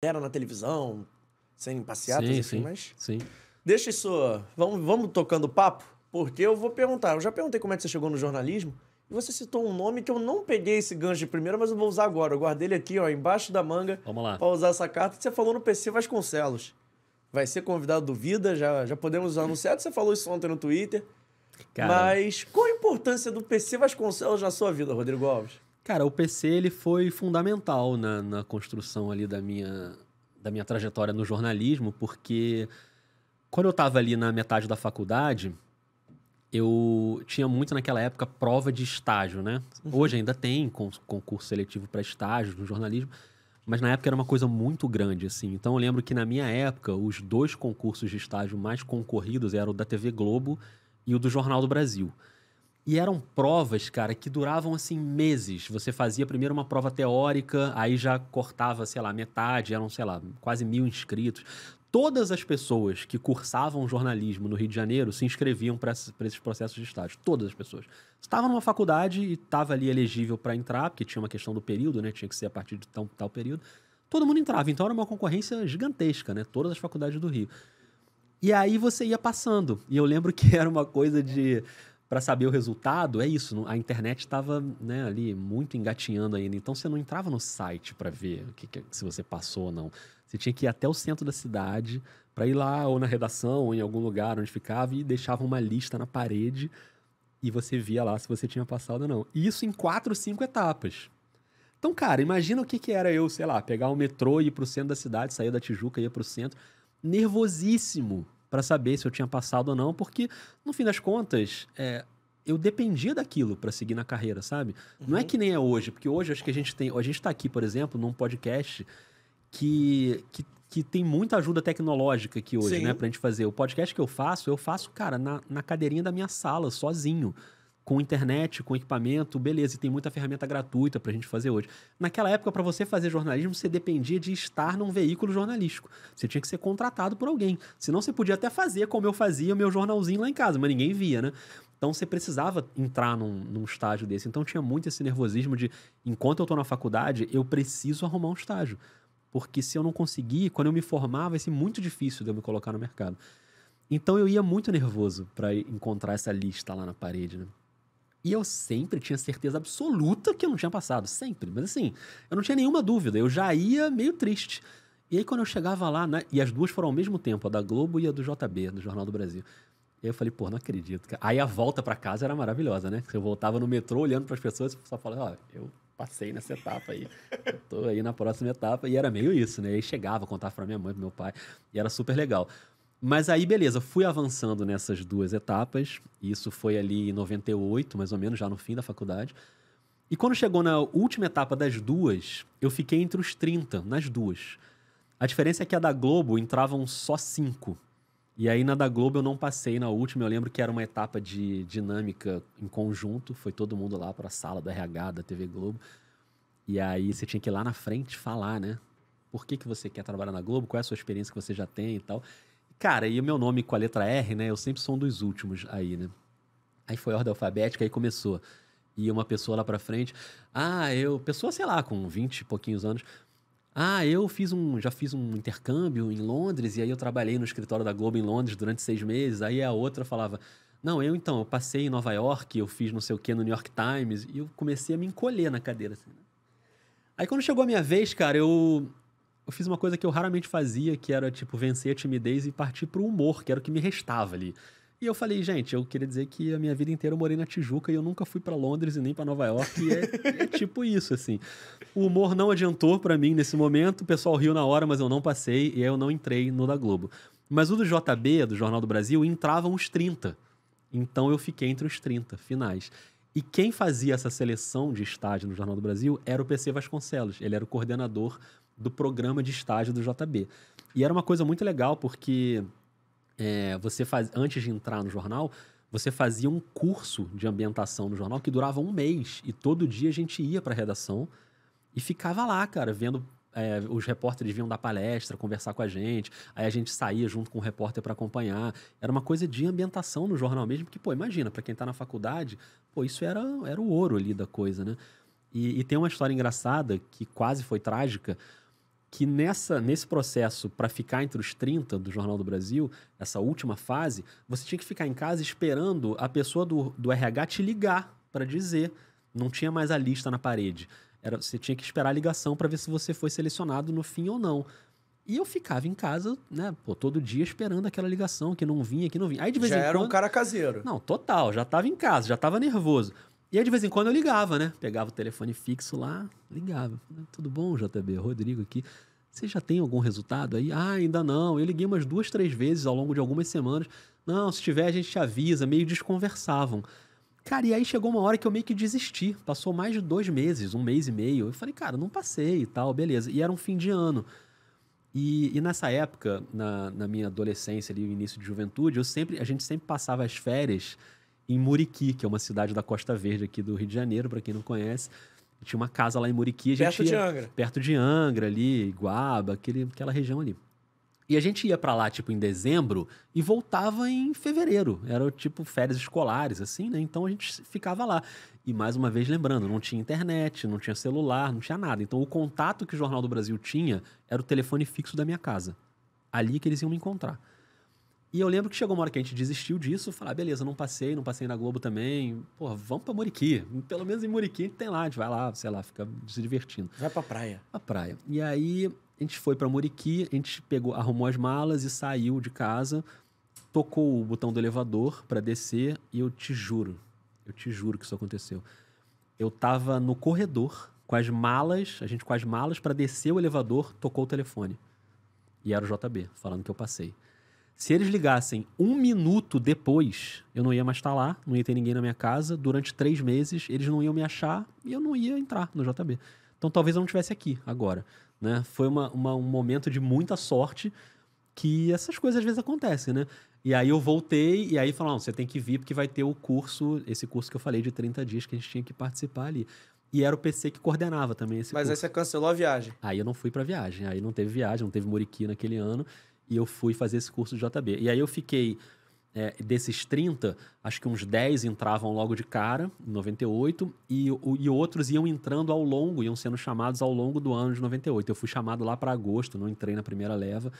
era na televisão, sem passeatas, sim, assim, sim, mas. Sim. Deixa isso. Vamos, vamos tocando papo, porque eu vou perguntar. Eu já perguntei como é que você chegou no jornalismo. E você citou um nome que eu não peguei esse gancho de primeira, mas eu vou usar agora. Eu guardei ele aqui, ó, embaixo da manga. Vamos lá. Pra usar essa carta que você falou no PC Vasconcelos. Vai ser convidado do Vida, já, já podemos anunciar. Você falou isso ontem no Twitter. Cara. Mas qual a importância do PC Vasconcelos na sua vida, Rodrigo Alves? Cara, o PC ele foi fundamental na, na construção ali da minha, da minha trajetória no jornalismo, porque quando eu estava ali na metade da faculdade, eu tinha muito naquela época prova de estágio, né? Uhum. Hoje ainda tem concurso seletivo para estágio no jornalismo, mas na época era uma coisa muito grande, assim. Então eu lembro que na minha época, os dois concursos de estágio mais concorridos eram o da TV Globo e o do Jornal do Brasil. E eram provas, cara, que duravam assim meses. Você fazia primeiro uma prova teórica, aí já cortava, sei lá, metade, eram, sei lá, quase mil inscritos. Todas as pessoas que cursavam jornalismo no Rio de Janeiro se inscreviam para esses processos de estágio. Todas as pessoas. Estava numa faculdade e estava ali elegível para entrar, porque tinha uma questão do período, né? Tinha que ser a partir de tal período. Todo mundo entrava. Então era uma concorrência gigantesca, né? Todas as faculdades do Rio. E aí você ia passando. E eu lembro que era uma coisa de para saber o resultado, é isso. A internet estava né, ali muito engatinhando ainda. Então você não entrava no site para ver que, que, se você passou ou não. Você tinha que ir até o centro da cidade para ir lá, ou na redação, ou em algum lugar onde ficava, e deixava uma lista na parede e você via lá se você tinha passado ou não. E isso em quatro, cinco etapas. Então, cara, imagina o que, que era eu, sei lá, pegar o metrô, ir pro centro da cidade, sair da Tijuca, e ir pro centro, nervosíssimo, para saber se eu tinha passado ou não, porque no fim das contas, é, eu dependia daquilo para seguir na carreira, sabe? Uhum. Não é uhum. que nem é hoje, porque hoje acho que a gente tem, a gente tá aqui, por exemplo, num podcast que, que que tem muita ajuda tecnológica aqui hoje, né, Sim. né, pra gente fazer. O podcast que eu faço, eu faço, cara, na, na cadeirinha da minha sala, sozinho com internet, com equipamento, beleza, e tem muita ferramenta gratuita para a gente fazer hoje. Naquela época, para você fazer jornalismo, você dependia de estar num veículo jornalístico. Você tinha que ser contratado por alguém. Senão você podia até fazer como eu fazia, o meu jornalzinho lá em casa, mas ninguém via, né? Então você precisava entrar num, num, estágio desse. Então tinha muito esse nervosismo de, enquanto eu estou na faculdade, eu preciso arrumar um estágio. Porque se eu não conseguir, quando eu me formar, vai ser muito difícil de eu me colocar no mercado. Então eu ia muito nervoso para encontrar essa lista lá na parede, né? E eu sempre tinha certeza absoluta que eu não tinha passado, sempre. Mas assim, eu não tinha nenhuma dúvida, eu já ia meio triste. E aí quando eu chegava lá, né, e as duas foram ao mesmo tempo, a da Globo e a do JB, do Jornal do Brasil. E aí eu falei, pô, não acredito. Aí a volta para casa era maravilhosa, né? Eu voltava no metrô olhando para as pessoas e só falava, ó, eu passei nessa etapa aí. Eu tô aí na próxima etapa. E era meio isso, né? E aí chegava, contava pra minha mãe, pro meu pai. E era super legal. Mas aí, beleza, fui avançando nessas duas etapas. Isso foi ali em 98, mais ou menos, já no fim da faculdade. E quando chegou na última etapa das duas, eu fiquei entre os 30, nas duas. A diferença é que a da Globo entravam só cinco. E aí na da Globo eu não passei na última. Eu lembro que era uma etapa de dinâmica em conjunto. Foi todo mundo lá para a sala da RH, da TV Globo. E aí você tinha que ir lá na frente falar, né? Por que, que você quer trabalhar na Globo? Qual é a sua experiência que você já tem e tal? Cara, e o meu nome com a letra R, né? Eu sempre sou um dos últimos aí, né? Aí foi a ordem alfabética, aí começou. E uma pessoa lá pra frente. Ah, eu. Pessoa, sei lá, com 20 e pouquinhos anos. Ah, eu fiz um, já fiz um intercâmbio em Londres e aí eu trabalhei no escritório da Globo em Londres durante seis meses. Aí a outra falava, não, eu então, eu passei em Nova York, eu fiz não sei o que no New York Times e eu comecei a me encolher na cadeira. Assim, né? Aí quando chegou a minha vez, cara, eu eu fiz uma coisa que eu raramente fazia, que era, tipo, vencer a timidez e partir pro humor, que era o que me restava ali. E eu falei, gente, eu queria dizer que a minha vida inteira eu morei na Tijuca e eu nunca fui para Londres e nem para Nova York. E é, é, tipo isso, assim. O humor não adiantou para mim nesse momento, o pessoal riu na hora, mas eu não passei e eu não entrei no da Globo. Mas o do JB, do Jornal do Brasil, entravam os 30. Então eu fiquei entre os 30 finais. E quem fazia essa seleção de estágio no Jornal do Brasil era o PC Vasconcelos. Ele era o coordenador do programa de estágio do JB. E era uma coisa muito legal, porque é, você faz, antes de entrar no jornal, você fazia um curso de ambientação no jornal que durava um mês. E todo dia a gente ia para a redação e ficava lá, cara, vendo. É, os repórteres vinham dar palestra, conversar com a gente, aí a gente saía junto com o repórter para acompanhar. Era uma coisa de ambientação no jornal mesmo, porque, pô, imagina, para quem está na faculdade, pô, isso era, era o ouro ali da coisa, né? E, e tem uma história engraçada que quase foi trágica, que nessa, nesse processo para ficar entre os 30 do Jornal do Brasil, essa última fase, você tinha que ficar em casa esperando a pessoa do, do RH te ligar para dizer. Não tinha mais a lista na parede. Era, você tinha que esperar a ligação para ver se você foi selecionado no fim ou não. E eu ficava em casa, né, pô, todo dia esperando aquela ligação que não vinha, que não vinha. Aí de vez já em quando. Já era um cara caseiro. Não, total, já tava em casa, já tava nervoso. E aí, de vez em quando, eu ligava, né? Pegava o telefone fixo lá, ligava. Tudo bom, JB? Rodrigo aqui. Você já tem algum resultado aí? Ah, ainda não. Eu liguei umas duas, três vezes ao longo de algumas semanas. Não, se tiver, a gente te avisa. Meio desconversavam. Cara, e aí chegou uma hora que eu meio que desisti. Passou mais de dois meses, um mês e meio. Eu falei, cara, não passei e tal, beleza. E era um fim de ano. E, e nessa época, na, na minha adolescência ali, início de juventude, eu sempre, a gente sempre passava as férias em Muriqui, que é uma cidade da Costa Verde aqui do Rio de Janeiro, para quem não conhece. Tinha uma casa lá em Muriqui. perto de Angra. Perto de Angra, ali, Guaba, aquele, aquela região ali. E a gente ia para lá, tipo, em dezembro e voltava em fevereiro. Era, tipo, férias escolares, assim, né? Então a gente ficava lá. E mais uma vez, lembrando, não tinha internet, não tinha celular, não tinha nada. Então o contato que o Jornal do Brasil tinha era o telefone fixo da minha casa. Ali que eles iam me encontrar. E eu lembro que chegou uma hora que a gente desistiu disso, falar, ah, beleza, não passei, não passei na Globo também. Pô, vamos pra Muriqui. Pelo menos em Muriqui tem lá, a gente vai lá, sei lá, fica se divertindo. Vai pra praia. Pra praia. E aí a gente foi pra Muriqui, a gente pegou, arrumou as malas e saiu de casa, tocou o botão do elevador para descer e eu te juro, eu te juro que isso aconteceu. Eu tava no corredor com as malas, a gente com as malas para descer o elevador, tocou o telefone. E era o JB falando que eu passei. Se eles ligassem um minuto depois, eu não ia mais estar lá, não ia ter ninguém na minha casa. Durante três meses, eles não iam me achar e eu não ia entrar no JB. Então talvez eu não estivesse aqui agora. Né? Foi uma, uma, um momento de muita sorte que essas coisas às vezes acontecem, né? E aí eu voltei e aí falaram, você tem que vir porque vai ter o curso, esse curso que eu falei de 30 dias que a gente tinha que participar ali. E era o PC que coordenava também esse Mas curso. aí você cancelou a viagem. Aí eu não fui pra viagem, aí não teve viagem, não teve Moriqui naquele ano e eu fui fazer esse curso de JB. E aí eu fiquei, é, desses 30, acho que uns 10 entravam logo de cara, em 98, e, o, e outros iam entrando ao longo, iam sendo chamados ao longo do ano de 98. Eu fui chamado lá para agosto, não entrei na primeira leva.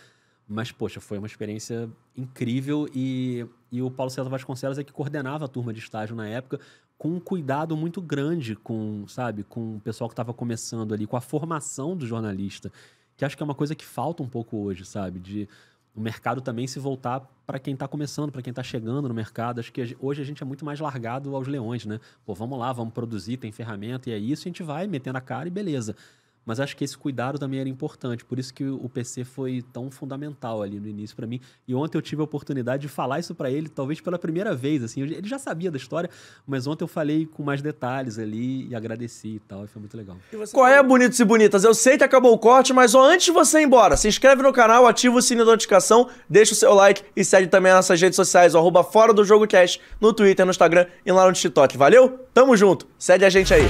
Mas, poxa, foi uma experiência incrível e, e o Paulo César Vasconcelos é que coordenava a turma de estágio na época com um cuidado muito grande com, sabe, com o pessoal que estava começando ali, com a formação do jornalista que acho que é uma coisa que falta um pouco hoje, sabe? De o mercado também se voltar para quem está começando, para quem está chegando no mercado. Acho que hoje a gente é muito mais largado aos leões, né? Pô, vamos lá, vamos produzir, tem ferramenta e é isso, a gente vai metendo a cara e beleza. Mas acho que esse cuidado também era importante, por isso que o PC foi tão fundamental ali no início para mim. E ontem eu tive a oportunidade de falar isso para ele, talvez pela primeira vez, assim. Ele já sabia da história, mas ontem eu falei com mais detalhes ali e agradeci e tal, e foi muito legal. Qual é, bonitos e bonitas? Eu sei que acabou o corte, mas ó, antes de você ir embora, se inscreve no canal, ativa o sininho da notificação, deixa o seu like e segue também nas nossas redes sociais, ó, arroba Fora do Jogo Cast, no Twitter, no Instagram e lá no TikTok. Valeu? Tamo junto, segue a gente aí.